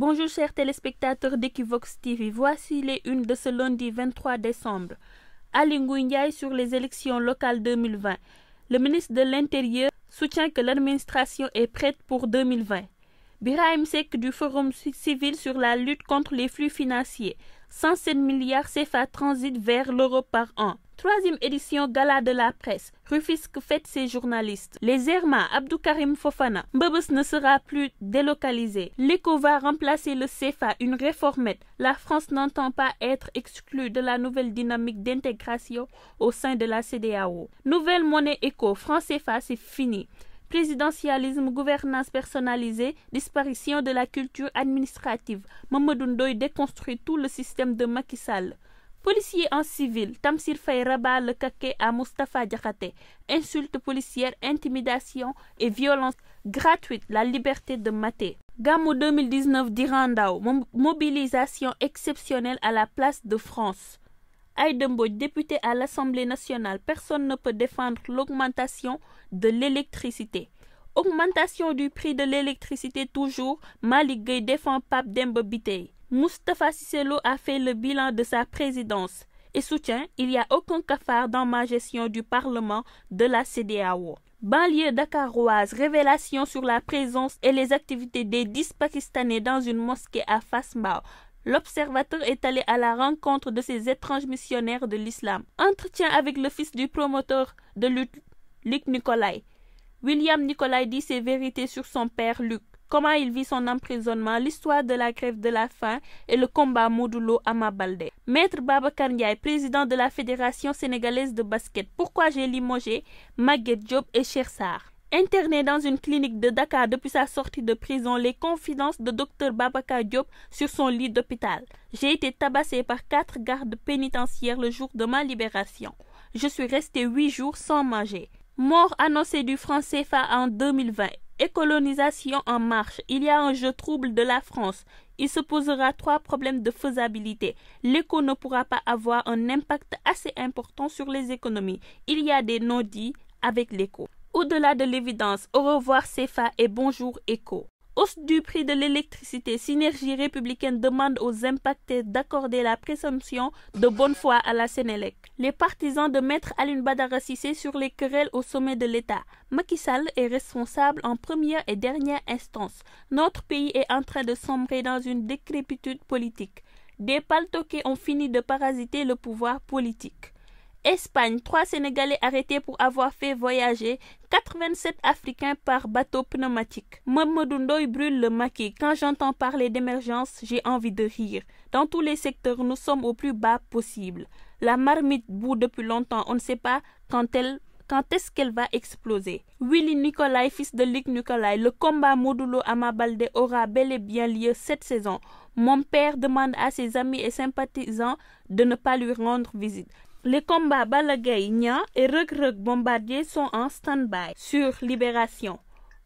Bonjour chers téléspectateurs d'Equivox TV, voici les unes de ce lundi 23 décembre. Alingouindiaï sur les élections locales 2020. Le ministre de l'Intérieur soutient que l'administration est prête pour 2020. Birahim Sek du Forum civil sur la lutte contre les flux financiers 107 milliards CFA transitent vers l'euro par an. Troisième édition Gala de la presse. Rufisque fête ses journalistes. Les Erma, Abdoukarim Fofana. Bobus ne sera plus délocalisé. L'ECO va remplacer le CFA, une réformette. La France n'entend pas être exclue de la nouvelle dynamique d'intégration au sein de la CDAO. Nouvelle monnaie ECO, France CFA, c'est fini présidentialisme, gouvernance personnalisée, disparition de la culture administrative. Mamadou Ndoye déconstruit tout le système de Macky Policier en civil, Tamsir Faye le caquet à Mustapha Diakhaté. Insultes policières, intimidation et violence gratuite, la liberté de mater. Gamou 2019 d'Irandao, mobilisation exceptionnelle à la place de France. Aïda député à l'Assemblée nationale, personne ne peut défendre l'augmentation de l'électricité. Augmentation du prix de l'électricité toujours, Malik défend Pape Dembobite. Moustapha a fait le bilan de sa présidence et soutient il n'y a aucun cafard dans ma gestion du Parlement de la CDAO. Banlieue dakaroise, révélation sur la présence et les activités des 10 Pakistanais dans une mosquée à Fasmao l'observateur est allé à la rencontre de ces étranges missionnaires de l'islam. Entretien avec le fils du promoteur de lutte, Luc Nicolai. William Nicolai dit ses vérités sur son père Luc, comment il vit son emprisonnement, l'histoire de la grève de la faim et le combat Modulo Amabalde. Maître Baba Ndiaye, président de la Fédération sénégalaise de basket, pourquoi j'ai limogé Maguette job et Sar. Interné dans une clinique de Dakar depuis sa sortie de prison, les confidences de Dr Babaka Diop sur son lit d'hôpital. J'ai été tabassé par quatre gardes pénitentiaires le jour de ma libération. Je suis resté huit jours sans manger. Mort annoncée du franc CFA en 2020 et en marche. Il y a un jeu trouble de la France. Il se posera trois problèmes de faisabilité. L'éco ne pourra pas avoir un impact assez important sur les économies. Il y a des non-dits avec l'éco au-delà de l'évidence. Au revoir CFA et bonjour ECO. Hausse du prix de l'électricité, Synergie républicaine demande aux impactés d'accorder la présomption de bonne foi à la Sénélec. Les partisans de Maître Alun Badara sur les querelles au sommet de l'État. Macky Sall est responsable en première et dernière instance. Notre pays est en train de sombrer dans une décrépitude politique. Des paltoqués ont fini de parasiter le pouvoir politique. Espagne, trois Sénégalais arrêtés pour avoir fait voyager 87 Africains par bateau pneumatique. Mamadou brûle le maquis. Quand j'entends parler d'émergence, j'ai envie de rire. Dans tous les secteurs, nous sommes au plus bas possible. La marmite bout depuis longtemps. On ne sait pas quand elle quand est-ce qu'elle va exploser Willy Nicolai, fils de Luc Nicolai, le combat Modulo Amabalde aura bel et bien lieu cette saison. Mon père demande à ses amis et sympathisants de ne pas lui rendre visite. Les combats balagay et Rug Rug Bombardier sont en stand-by sur Libération.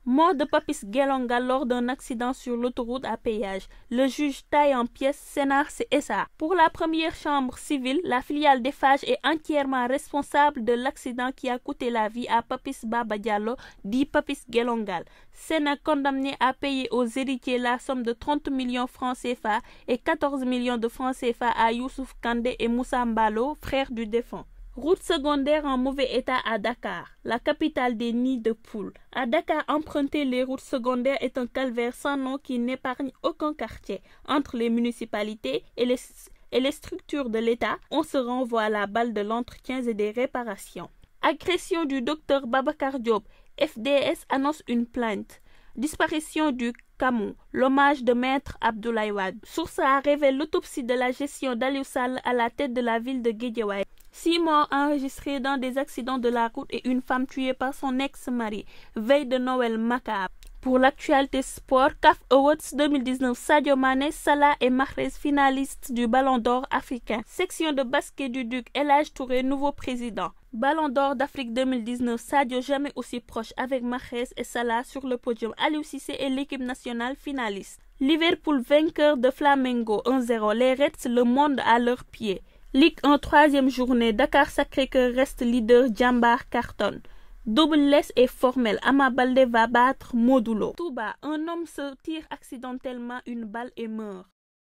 Mort de Papis Gelonga lors d'un accident sur l'autoroute à péage. Le juge taille en pièces Sénar CSA. Pour la première chambre civile, la filiale des est entièrement responsable de l'accident qui a coûté la vie à Papis Baba Diallo, dit Papis Gelongal. Sénar condamné à payer aux héritiers la somme de 30 millions francs CFA et 14 millions de francs CFA à Youssouf Kande et Moussa Mbalo, frères du défunt. Route secondaire en mauvais état à Dakar, la capitale des nids de poules. À Dakar, emprunter les routes secondaires est un calvaire sans nom qui n'épargne aucun quartier. Entre les municipalités et les, et les structures de l'État, on se renvoie à la balle de l'entretien et des réparations. Agression du docteur Babacar Diop. FDS annonce une plainte. Disparition du Camus, l'hommage de maître Abdoulaye Wade. Source a révélé l'autopsie de la gestion d'Aliusal à la tête de la ville de Guédiawaye. Six morts enregistrés dans des accidents de la route et une femme tuée par son ex-mari. Veille de Noël macabre. Pour l'actualité sport, CAF Awards 2019, Sadio Mane, Salah et Mahrez finalistes du Ballon d'Or africain. Section de basket du Duc, LH Touré, nouveau président. Ballon d'or d'Afrique 2019, Sadio jamais aussi proche avec Mahrez et Salah sur le podium. Aliou et l'équipe nationale finaliste. Liverpool vainqueur de Flamengo 1-0. Les Reds, le monde à leurs pieds. Ligue en troisième journée, Dakar sacré que reste leader, Jambar Carton. Double laisse et formel. Amabalde va battre Modulo. Touba, un homme se tire accidentellement une balle et meurt.